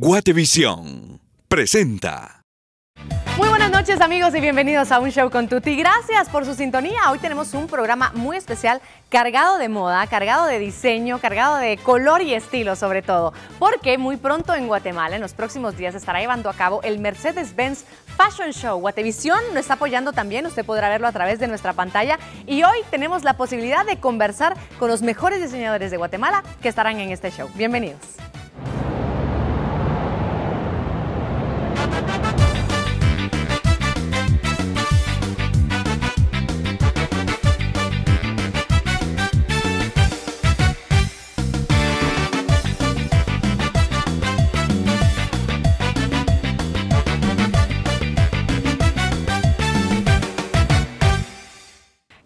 Guatevisión presenta. Muy buenas noches amigos y bienvenidos a un show con Tuti. Gracias por su sintonía. Hoy tenemos un programa muy especial cargado de moda, cargado de diseño, cargado de color y estilo sobre todo, porque muy pronto en Guatemala, en los próximos días, estará llevando a cabo el Mercedes-Benz Fashion Show. Guatevisión nos está apoyando también, usted podrá verlo a través de nuestra pantalla y hoy tenemos la posibilidad de conversar con los mejores diseñadores de Guatemala que estarán en este show. Bienvenidos.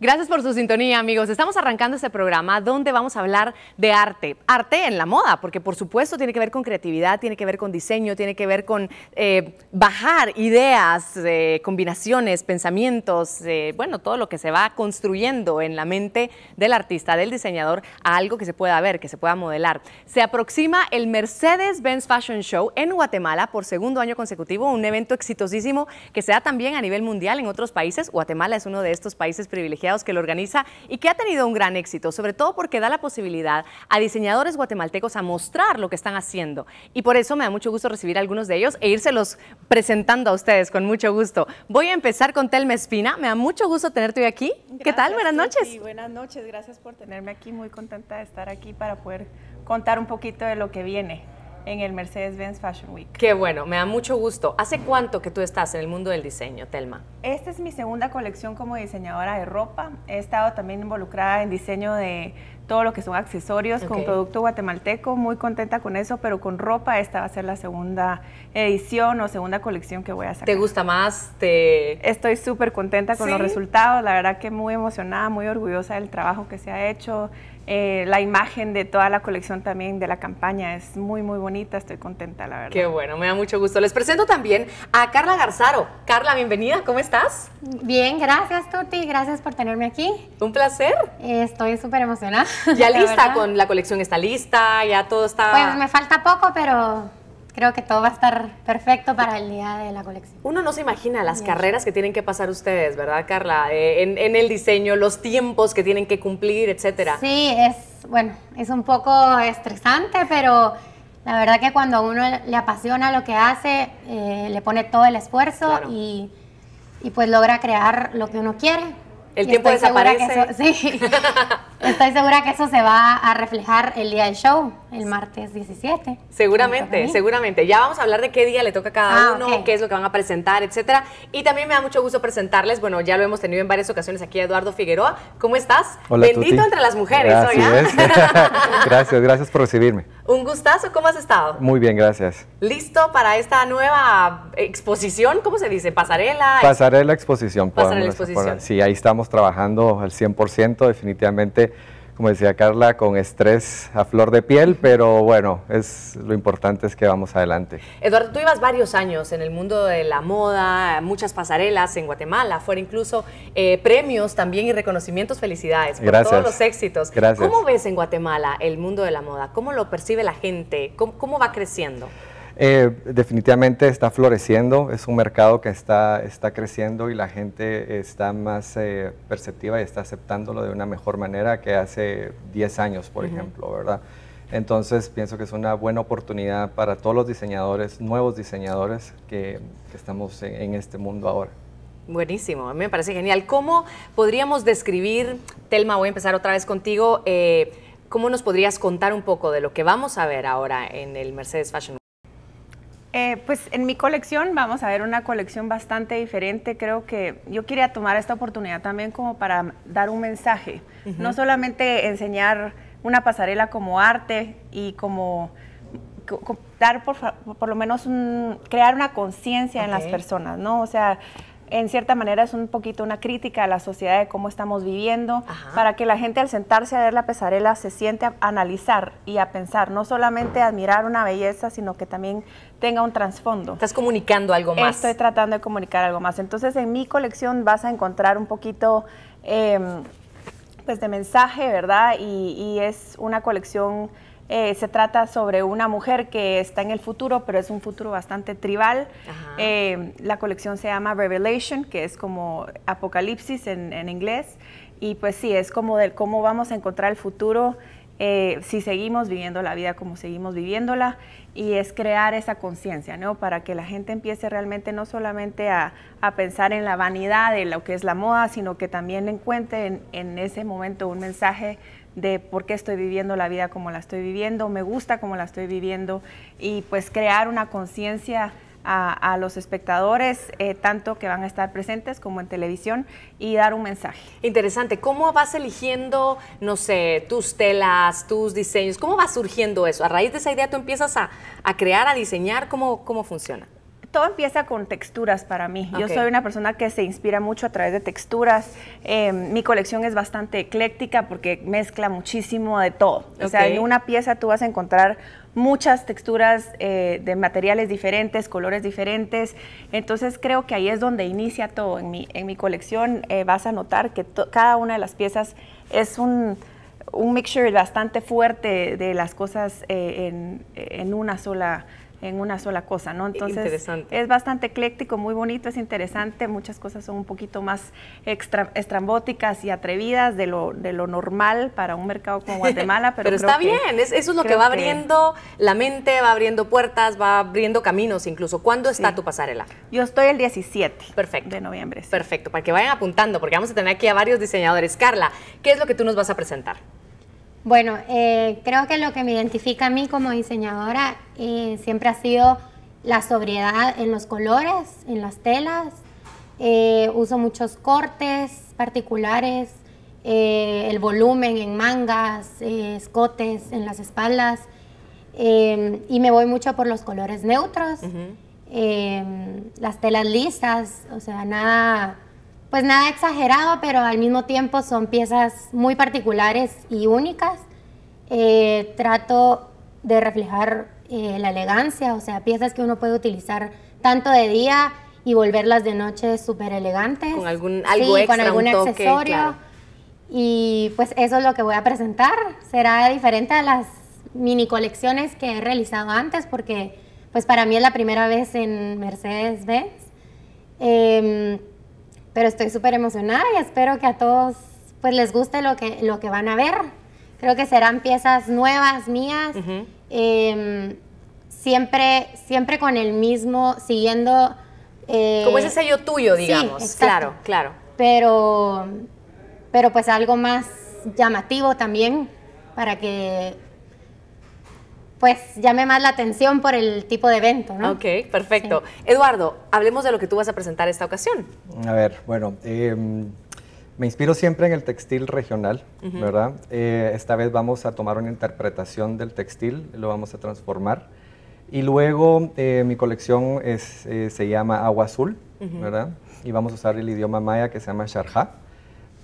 Gracias por su sintonía, amigos. Estamos arrancando este programa donde vamos a hablar de arte. Arte en la moda, porque por supuesto tiene que ver con creatividad, tiene que ver con diseño, tiene que ver con eh, bajar ideas, eh, combinaciones, pensamientos, eh, bueno, todo lo que se va construyendo en la mente del artista, del diseñador, a algo que se pueda ver, que se pueda modelar. Se aproxima el Mercedes-Benz Fashion Show en Guatemala por segundo año consecutivo, un evento exitosísimo que se da también a nivel mundial en otros países. Guatemala es uno de estos países privilegiados que lo organiza y que ha tenido un gran éxito, sobre todo porque da la posibilidad a diseñadores guatemaltecos a mostrar lo que están haciendo. Y por eso me da mucho gusto recibir a algunos de ellos e írselos presentando a ustedes con mucho gusto. Voy a empezar con Telma Espina. Me da mucho gusto tenerte hoy aquí. ¿Qué tal? Buenas noches. buenas noches. Gracias por tenerme aquí. Muy contenta de estar aquí para poder contar un poquito de lo que viene en el Mercedes-Benz Fashion Week. Qué bueno, me da mucho gusto. ¿Hace cuánto que tú estás en el mundo del diseño, Telma? Esta es mi segunda colección como diseñadora de ropa. He estado también involucrada en diseño de todo lo que son accesorios con producto guatemalteco, muy contenta con eso, pero con ropa esta va a ser la segunda edición o segunda colección que voy a sacar. ¿Te gusta más? Te... Estoy súper contenta con los resultados, la verdad que muy emocionada, muy orgullosa del trabajo que se ha hecho, eh, la imagen de toda la colección también de la campaña es muy, muy bonita. Estoy contenta, la verdad. Qué bueno, me da mucho gusto. Les presento también a Carla Garzaro. Carla, bienvenida, ¿cómo estás? Bien, gracias, Tuti. Gracias por tenerme aquí. Un placer. Eh, estoy súper emocionada. ¿Ya lista? con ¿La colección está lista? ¿Ya todo está...? Pues me falta poco, pero Creo que todo va a estar perfecto para el día de la colección. Uno no se imagina las carreras que tienen que pasar ustedes, ¿verdad, Carla? Eh, en, el diseño, los tiempos que tienen que cumplir, etcétera. Sí, es, bueno, es un poco estresante, pero la verdad que cuando a uno le apasiona lo que hace, eh, le pone todo el esfuerzo y, pues logra crear lo que uno quiere. El tiempo desaparece. sí. Estoy segura que eso se va a reflejar el día del show, el martes 17. Seguramente, seguramente. Ya vamos a hablar de qué día le toca a cada ah, uno, qué es lo que van a presentar, etcétera. Y también me da mucho gusto presentarles, bueno, ya lo hemos tenido en varias ocasiones aquí, Eduardo Figueroa. ¿Cómo estás? Bendito entre las mujeres. gracias, gracias por recibirme. Un gustazo, ¿cómo has estado? Muy bien, gracias. ¿Listo para esta nueva exposición? ¿Cómo se dice? ¿Pasarela? Pasarela exposición. Pasarela exposición. Sí, ahí estamos trabajando al 100%, definitivamente como decía Carla, con estrés a flor de piel, pero bueno, es lo importante es que vamos adelante. Eduardo, tú ibas varios años en el mundo de la moda, muchas pasarelas en Guatemala, fuera incluso eh, premios también y reconocimientos, felicidades por todos los éxitos. Gracias. ¿Cómo ves en Guatemala el mundo de la moda? ¿Cómo lo percibe la gente? cómo va creciendo? Eh, definitivamente está floreciendo, es un mercado que está, está creciendo y la gente está más eh, perceptiva y está aceptándolo de una mejor manera que hace 10 años, por ejemplo, ¿verdad? Entonces pienso que es una buena oportunidad para todos los diseñadores, nuevos diseñadores que, estamos en, este mundo ahora. Buenísimo, a mí me parece genial. ¿Cómo podríamos describir, Telma, voy a empezar otra vez contigo, eh, ¿cómo nos podrías contar un poco de lo que vamos a ver ahora en el Mercedes Fashion eh, pues en mi colección vamos a ver una colección bastante diferente. Creo que yo quería tomar esta oportunidad también como para dar un mensaje. No solamente enseñar una pasarela como arte y como dar por, por lo menos crear una conciencia en las personas, ¿no? O sea, en cierta manera es un poquito una crítica a la sociedad de cómo estamos viviendo, para que la gente al sentarse a ver la pesarela se siente a analizar y a pensar, no solamente a admirar una belleza, sino que también tenga un trasfondo. Estás comunicando algo más. Estoy tratando de comunicar algo más. Entonces en mi colección vas a encontrar un poquito... Em, pues de mensaje, ¿verdad? y es una colección eh, se trata sobre una mujer que está en el futuro, pero es un futuro bastante tribal. Eh, la colección se llama Revelation, que es como apocalipsis en, inglés. Y pues sí, es como de cómo vamos a encontrar el futuro eh, si seguimos viviendo la vida como seguimos viviéndola y es crear esa conciencia, ¿no? Para que la gente empiece realmente no solamente a, pensar en la vanidad en lo que es la moda, sino que también encuentre en ese momento un mensaje de por qué estoy viviendo la vida como la estoy viviendo, me gusta como la estoy viviendo y pues crear una conciencia a, los espectadores, eh, tanto que van a estar presentes como en televisión, y dar un mensaje. Interesante. ¿Cómo vas eligiendo, no sé, tus telas, tus diseños? ¿Cómo va surgiendo eso? A raíz de esa idea tú empiezas a, a crear, a diseñar. ¿Cómo, cómo funciona? todo empieza con texturas para mí. Yo soy una persona que se inspira mucho a través de texturas. Eh, mi colección es bastante ecléctica porque mezcla muchísimo de todo. O sea, en una pieza tú vas a encontrar muchas texturas eh, de materiales diferentes, colores diferentes. Entonces creo que ahí es donde inicia todo. En mi, en mi colección eh, vas a notar que cada una de las piezas es un, un mixture bastante fuerte de las cosas en, en una sola en una sola cosa, ¿no? Entonces es bastante ecléctico, muy bonito, es interesante, muchas cosas son un poquito más extra, estrambóticas y atrevidas de lo, de lo normal para un mercado como Guatemala. Pero, está bien, eso es lo que va abriendo la mente, va abriendo puertas, va abriendo caminos incluso. ¿Cuándo está tu pasarela? Yo estoy el 17 Perfecto. de noviembre. Perfecto, para que vayan apuntando, porque vamos a tener aquí a varios diseñadores. Carla, ¿qué es lo que tú nos vas a presentar? Bueno, eh, creo que lo que me identifica a mí como diseñadora eh, siempre ha sido la sobriedad en los colores, en las telas. Eh, uso muchos cortes particulares, el volumen en mangas, escotes en las espaldas y me voy mucho por los colores neutros, las telas lisas, o sea, nada pues nada exagerado, pero al mismo tiempo son piezas muy particulares y únicas. Eh, trato de reflejar eh, la elegancia, o sea, piezas que uno puede utilizar tanto de día y volverlas de noche súper elegantes. Con algún, algo accesorio. Y pues eso es lo que voy a presentar. Será diferente a las mini colecciones que he realizado antes, porque pues para mí es la primera vez en Mercedes-Benz. Em, pero estoy súper emocionada y espero que a todos pues les guste lo que, lo que van a ver. Creo que serán piezas nuevas mías, em, siempre, siempre con el mismo, siguiendo... Eh, Como ese sello tuyo, digamos. Sí, claro, claro. Pero, pero pues algo más llamativo también para que pues llame más la atención por el tipo de evento, ¿no? Ok, perfecto. Eduardo, hablemos de lo que tú vas a presentar esta ocasión. A ver, bueno, em, me inspiro siempre en el textil regional, ¿verdad? Eh, esta vez vamos a tomar una interpretación del textil, lo vamos a transformar. Y luego eh, mi colección eh, se llama Agua Azul, ¿verdad? Y vamos a usar el idioma maya que se llama Sharjah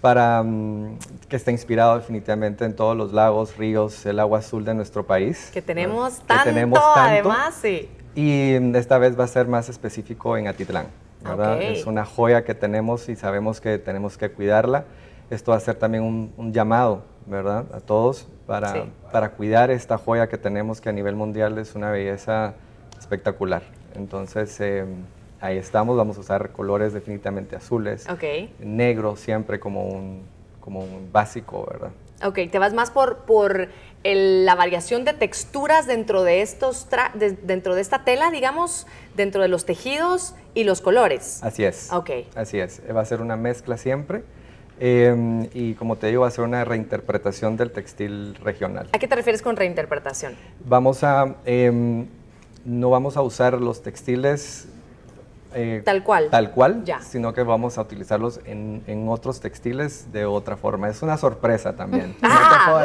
para mm, que esté inspirado definitivamente en todos los lagos, ríos, el agua azul de nuestro país. Que tenemos, tanto, que tenemos tanto, además, sí. Y mm, esta vez va a ser más específico en Atitlán. ¿verdad? Es una joya que tenemos y sabemos que tenemos que cuidarla. Esto va a ser también un, llamado, ¿verdad? A todos para, para cuidar esta joya que tenemos que a nivel mundial es una belleza espectacular. Entonces, em, ahí estamos, vamos a usar colores definitivamente azules, negro siempre como un, como un básico, ¿verdad? Ok, te vas más por, por la variación de texturas dentro de, estos dentro de esta tela, digamos, dentro de los tejidos y los colores. Así es. Ok. Así es, va a ser una mezcla siempre. Em, y como te digo, va a ser una reinterpretación del textil regional. ¿A qué te refieres con reinterpretación? Vamos a, em, no vamos a usar los textiles eh, tal cual. Tal cual, ya. sino que vamos a utilizarlos en, en, otros textiles de otra forma. Es una sorpresa también. Ah.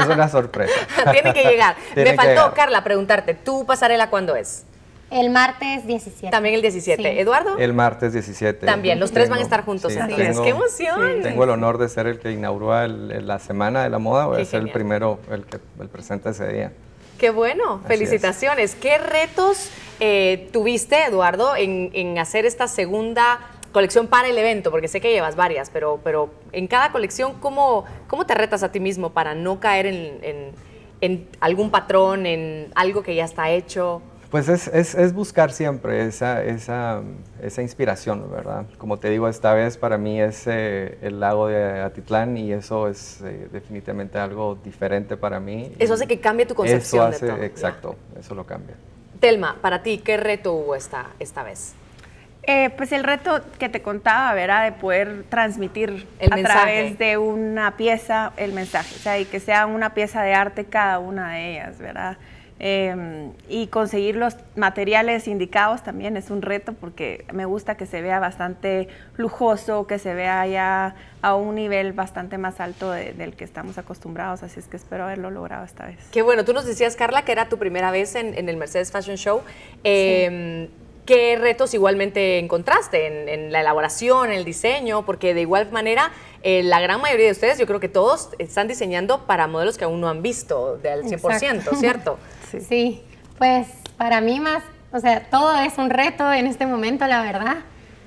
es una sorpresa. Tiene que llegar. Me faltó, Carla, preguntarte, ¿tú pasarela cuándo es? El martes 17. También el 17. ¿Eduardo? El martes 17. También, los tres van a estar juntos. Sí, ¡Qué emoción! tengo el honor de ser el que inauguró la Semana de la Moda. Voy Qué a ser el primero, el que el presente ese día. Qué bueno, felicitaciones. ¿Qué retos eh, tuviste, Eduardo, en, hacer esta segunda colección para el evento? Porque sé que llevas varias, pero, pero en cada colección, ¿cómo, te retas a ti mismo para no caer en algún patrón, en algo que ya está hecho? Pues es, buscar siempre esa, inspiración, ¿verdad? Como te digo, esta vez para mí es eh, el lago de Atitlán y eso es eh, definitivamente algo diferente para mí. Eso hace que cambie tu concepción. Eso hace, exacto, eso lo cambia. Telma, para ti, ¿qué reto hubo esta, esta vez? Eh, pues el reto que te contaba, ¿verdad? De poder transmitir a través de una pieza el mensaje, o sea, y que sea una pieza de arte cada una de ellas, ¿verdad? Em, y conseguir los materiales indicados también es un reto porque me gusta que se vea bastante lujoso, que se vea ya a un nivel bastante más alto del que estamos acostumbrados, así es que espero haberlo logrado esta vez. Qué bueno, tú nos decías, Carla, que era tu primera vez en, el Mercedes Fashion Show. Em, ¿Qué retos igualmente encontraste en, la elaboración, el diseño? Porque de igual manera, eh, la gran mayoría de ustedes, yo creo que todos, están diseñando para modelos que aún no han visto del 100%, Exacto. ¿cierto? Sí. pues para mí más, o sea, todo es un reto en este momento, la verdad.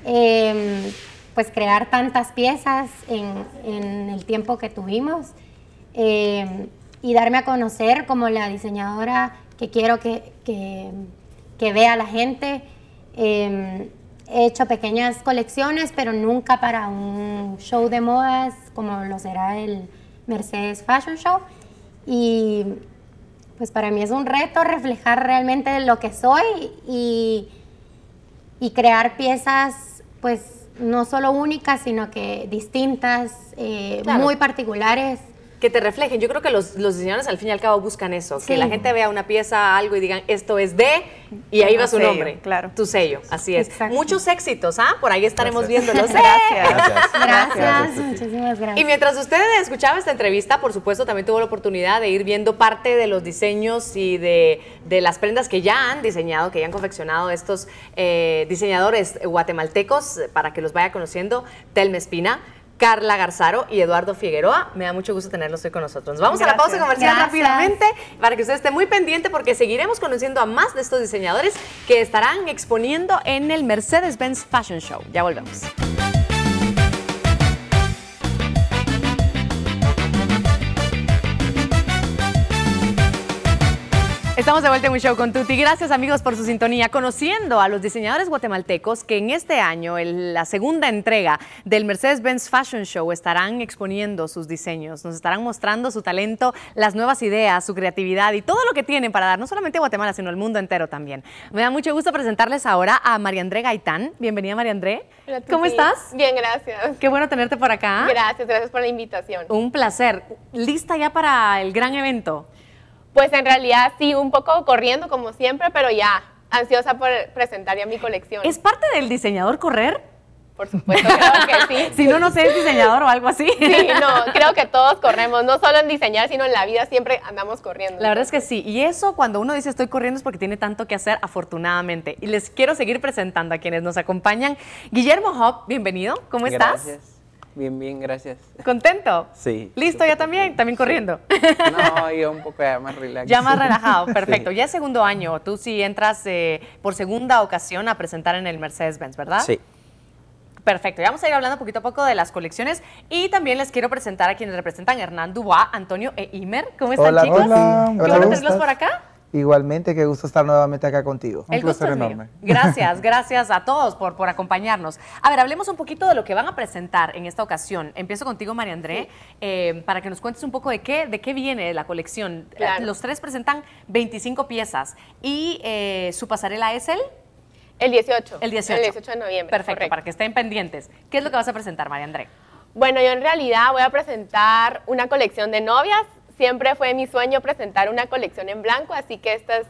Em, pues crear tantas piezas en, el tiempo que tuvimos em, y darme a conocer como la diseñadora que quiero que, que, que vea la gente. Em, he hecho pequeñas colecciones, pero nunca para un show de modas como lo será el Mercedes Fashion Show. Y pues para mí es un reto reflejar realmente lo que soy y, crear piezas, pues no solo únicas, sino que distintas, eh, muy particulares que te reflejen. Yo creo que los, diseñadores al fin y al cabo buscan eso, que la gente vea una pieza, algo y digan, esto es de, y ahí va su nombre, claro. tu sello, así es. Muchos éxitos, ¿ah? Por ahí estaremos viendo. viéndolos. Gracias. gracias. muchísimas gracias. Y mientras ustedes escuchaban esta entrevista, por supuesto, también tuvo la oportunidad de ir viendo parte de los diseños y de, las prendas que ya han diseñado, que ya han confeccionado estos eh, diseñadores guatemaltecos, para que los vaya conociendo, Telme Espina, Carla Garzaro y Eduardo Figueroa. Me da mucho gusto tenerlos hoy con nosotros. Vamos a la pausa comercial rápidamente para que usted esté muy pendiente porque seguiremos conociendo a más de estos diseñadores que estarán exponiendo en el Mercedes-Benz Fashion Show. Ya volvemos. Estamos de vuelta en un show con Tuti. Gracias amigos por su sintonía, conociendo a los diseñadores guatemaltecos que en este año, en la segunda entrega del Mercedes-Benz Fashion Show, estarán exponiendo sus diseños, nos estarán mostrando su talento, las nuevas ideas, su creatividad y todo lo que tienen para dar, no solamente a Guatemala, sino al mundo entero también. Me da mucho gusto presentarles ahora a María André Gaitán. Bienvenida María André. ¿Cómo estás? Bien, gracias. Qué bueno tenerte por acá. Gracias, gracias por la invitación. Un placer. ¿Lista ya para el gran evento? pues en realidad sí, un poco corriendo como siempre, pero ya ansiosa por presentar ya mi colección. ¿Es parte del diseñador correr? Por supuesto, creo que sí. si no, no sé, es diseñador o algo así. Sí, no, creo que todos corremos, no solo en diseñar, sino en la vida siempre andamos corriendo. La verdad es que sí, y eso cuando uno dice estoy corriendo es porque tiene tanto que hacer, afortunadamente. Y les quiero seguir presentando a quienes nos acompañan. Guillermo Hop, bienvenido, ¿cómo Gracias. estás? Bien, bien, gracias. ¿Contento? Sí. ¿Listo ya también? ¿También corriendo? No, yo un poco más relajado. Ya más relajado, perfecto. Ya es segundo año, tú sí entras eh, por segunda ocasión a presentar en el Mercedes-Benz, ¿verdad? Sí. Perfecto, ya vamos a ir hablando poquito a poco de las colecciones y también les quiero presentar a quienes representan Hernán Dubois, Antonio e Imer. ¿Cómo están hola, chicos? Hola, Qué hola, bueno tenerlos por acá. Igualmente, qué gusto estar nuevamente acá contigo. Un placer enorme. Gracias, gracias a todos por, por acompañarnos. A ver, hablemos un poquito de lo que van a presentar en esta ocasión. Empiezo contigo, María André, eh, para que nos cuentes un poco de qué, de qué viene la colección. Los tres presentan 25 piezas y eh, su pasarela es el... El 18. El 18. El 18 de noviembre. Perfecto, para que estén pendientes. ¿Qué es lo que vas a presentar, María André? Bueno, yo en realidad voy a presentar una colección de novias Siempre fue mi sueño presentar una colección en blanco, así que estas